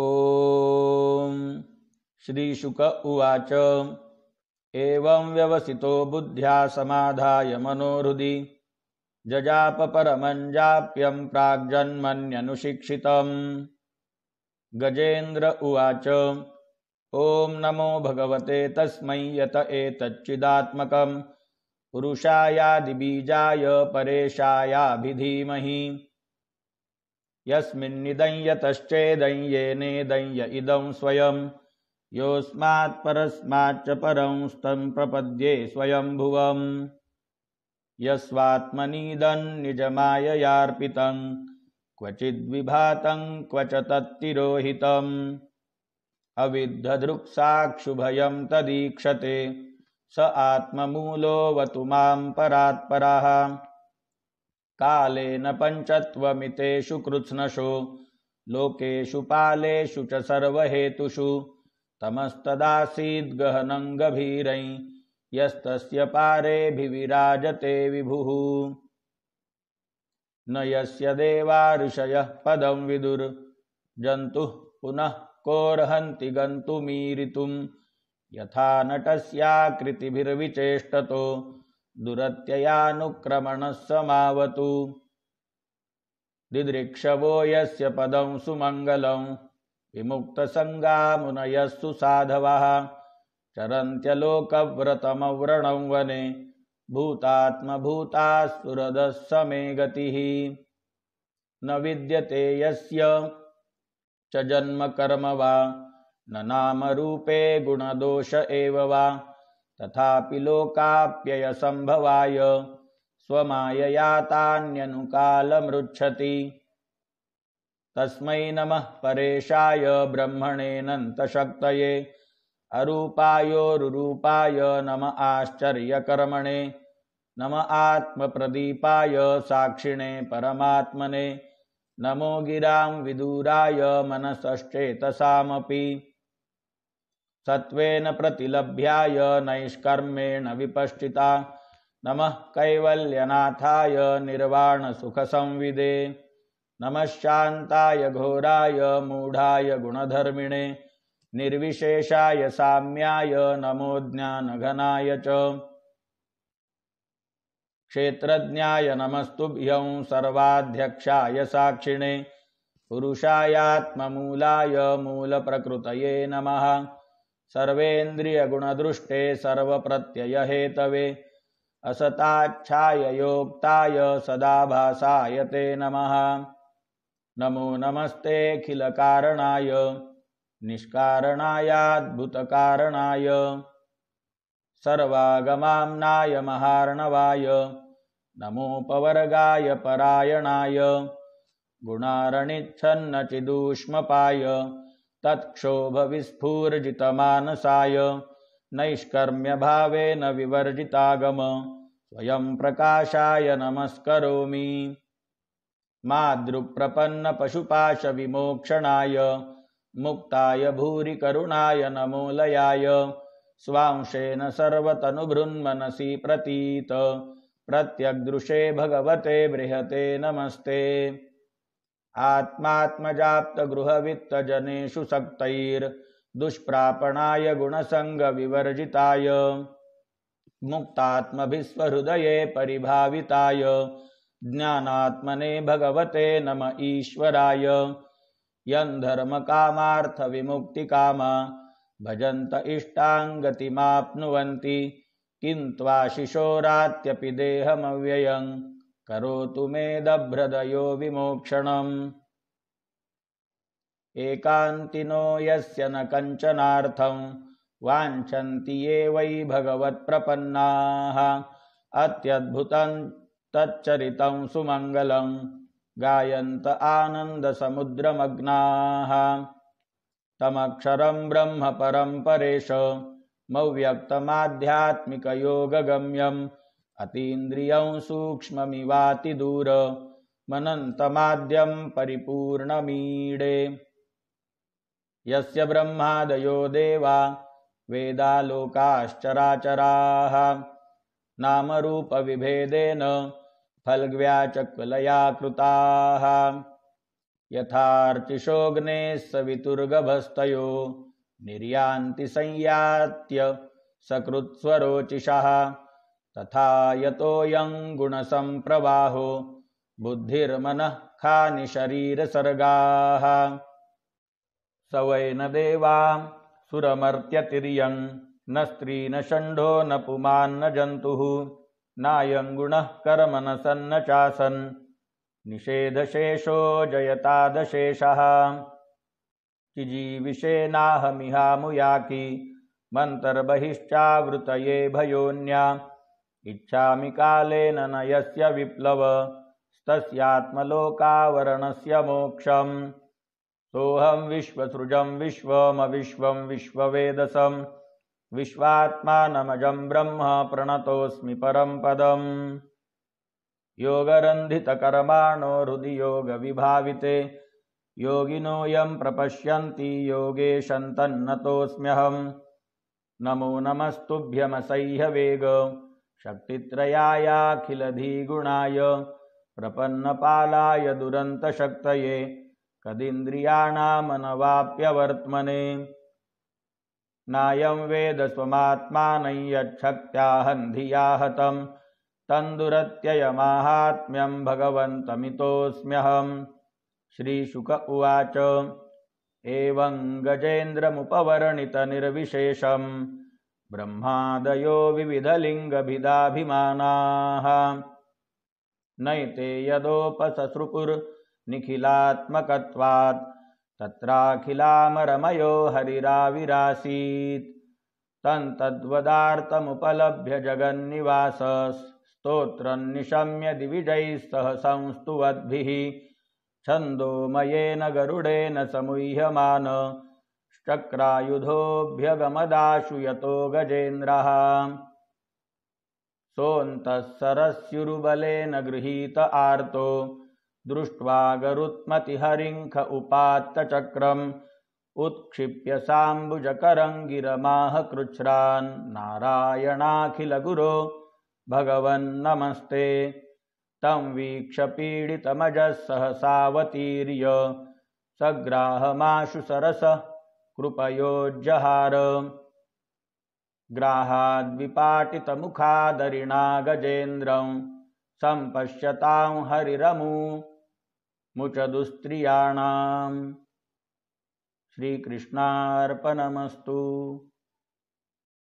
ॐ श्रीशुक उवाच एवं व्यवसितो बुद्ध्या समाधाय मनोहृदि जजापपरमञ्जाप्यं प्राग्जन्मन्यनुशिक्षितम् गजेन्द्र उवाच ॐ नमो भगवते तस्मै यत एतच्चिदात्मकं पुरुषायादिबीजाय परेशायाभिधीमहि यस्मिन्निदं यतश्चेदं येनेदं य इदं स्वयं योऽस्मात्परस्माच्च परं स्तम् प्रपद्ये स्वयम्भुवम् यस्वात्मनीदं निजमाययार्पितं क्वचिद्विभातं क्वच तत्तिरोहितम् अविद्धदृक्साक्षुभयं तदीक्षते स आत्ममूलोऽवतु मां परात्पराः कालेन पञ्चत्वमितेषु कृत्स्नसु लोकेषु पालेषु च सर्वहेतुषु गभीरै यस्तस्य पारेऽभिविराजते विभुः न यस्य देवा ऋषयः पदं विदुर्जन्तुः पुनः कोऽर्हन्ति गन्तुमीरितुम् यथा नटस्याकृतिभिर्विचेष्टतो दुरत्ययानुक्रमणः समावतु दिदृक्षवो यस्य पदं सुमङ्गलं विमुक्तसङ्गामुनयस्तु साधवः चरन्त्यलोकव्रतमव्रणं वने भूतात्मभूतास्सुरदः समे गतिः न विद्यते यस्य च जन्मकर्म वा न नामरूपे गुणदोष एव वा तथापि लोकाप्ययसम्भवाय स्वमाययातान्यनुकालमृच्छति तस्मै नमः परेशाय ब्रह्मणेऽनन्तशक्तये अरूपायोरुरूपाय नम आश्चर्यकर्मणे नम आत्मप्रदीपाय साक्षिणे परमात्मने नमो गिरां विदूराय मनसश्चेतसामपि सत्वेन प्रतिलभ्याय नैष्कर्मेण विपश्चिता नमः कैवल्यनाथाय निर्वाणसुखसंविदे नमःताय घोराय मूढाय गुणधर्मिणे निर्विशेषाय साम्याय नमो ज्ञानघनाय च क्षेत्रज्ञाय नमस्तुभ्यं सर्वाध्यक्षाय साक्षिणे पुरुषायात्ममूलाय मूलप्रकृतये नमः सर्वेन्द्रियगुणदृष्टे सर्वप्रत्ययहेतवे असताच्छाययोक्ताय सदाभासाय ते नमः नमो नमस्तेऽखिलकारणाय निष्कारणायाद्भुतकारणाय सर्वागमाम्नाय महार्णवाय नमोपवर्गाय परायणाय गुणारणिच्छन्नचिदूष्मपाय तत्क्षोभविस्फूर्जितमानसाय नैष्कर्म्यभावेन विवर्जितागम प्रकाशाय नमस्करोमि मादृप्रपन्नपशुपाशविमोक्षणाय मुक्ताय भूरिकरुणाय नमोलयाय स्वांशेन सर्वतनुभृन्मनसि प्रतीत प्रत्यग्दृशे भगवते बृहते नमस्ते आत्मात्मजाप्तगृहवित्तजनेषु सक्तैर्दुष्प्रापणाय गुणसङ्गविवर्जिताय मुक्तात्मभिस्वहृदये परिभाविताय ज्ञानात्मने भगवते नमईश्वराय यन्धर्मकामार्थविमुक्तिकाम भजन्त इष्टाङ्गतिमाप्नुवन्ति किं त्वाशिशोरात्यपि देहमव्ययम् करोतु मेदभृदयो विमोक्षणम् एकान्तिनो यस्य न कञ्चनार्थं वाञ्छन्ति ये वै भगवत्प्रपन्नाः अत्यद्भुतं तच्चरितं सुमङ्गलं गायन्त आनन्दसमुद्रमग्नाः तमक्षरं ब्रह्मपरं परेश अतीन्द्रियं सूक्ष्ममिवातिदूर मनन्तमाद्यं परिपूर्णमीडे यस्य ब्रह्मादयो देवा वेदालोकाश्चराचराः नामरूपविभेदेन फल्व्याचकुलया कृताः यथार्चिषोऽग्ने सवितुर्गभस्तयो निर्यान्ति संयात्य सकृत्स्वरोचिषः तथा यं गुणसम्प्रवाहो बुद्धिर्मनः स वै न देवा सुरमर्त्यतिरियं न स्त्री न षण्ढो न जन्तुः कर्म न सन्न चासन् निषेधशेषो जयतादशेषः किजीविषेनाहमिहामुयाकि मन्तर्बहिश्चावृतये भयोन्या इच्छा काले न यस्य विप्लव तस्यात्मलोकावरणस्य मोक्षम् सोऽहं विश्वसृजं विश्वमविश्वं विश्ववेदसं विश्वात्मानमजं ब्रह्म प्रणतोऽस्मि परं पदम् योगरन्धितकर्माणो हृदि योगविभाविते योगिनोऽयं प्रपश्यन्ति योगेशन्तन्नतोऽस्म्यहं नमो नमस्तुभ्यमसह्यवेग वेग शक्तित्रयायाखिलधीगुणाय प्रपन्नपालाय दुरन्तशक्तये कदिन्द्रियाणामनवाप्यवर्त्मने नायं वेद स्वमात्मानै यच्छक्त्या तन्दुरत्ययमाहात्म्यं भगवन्तमितोऽस्म्यहम् श्रीशुक उवाच एवं गजेन्द्रमुपवर्णितनिर्विशेषम् ब्रह्मादयो विविधलिङ्गभिदाभिमानाः नैते यदोपसश्रुकुर्निखिलात्मकत्वात् तत्राखिलामरमयो हरिराविरासीत् तन् तद्वदार्तमुपलभ्य जगन्निवासस्तोत्रन्निशम्य दिविजैः सह संस्तुवद्भिः छन्दोमयेन गरुडेन समूह्यमान यतो गजेन्द्रः सोऽन्तः सरस्युरुबलेन गृहीत आर्तो दृष्ट्वा गरुत्मतिहरिङ्ख उपात्तचक्रम् उत्क्षिप्य साम्बुजकरङ्गिरमाह कृच्छ्रान् भगवन् नमस्ते तं वीक्षपीडितमजः सहसावतीर्य सग्राहमाशु सरसः कृपयोज्जहार ग्राहाद्विपाटितमुखादरिणा गजेन्द्रं सम्पश्यतां हरिरमु मुचदुस्त्रियाणां श्रीकृष्णार्पणमस्तु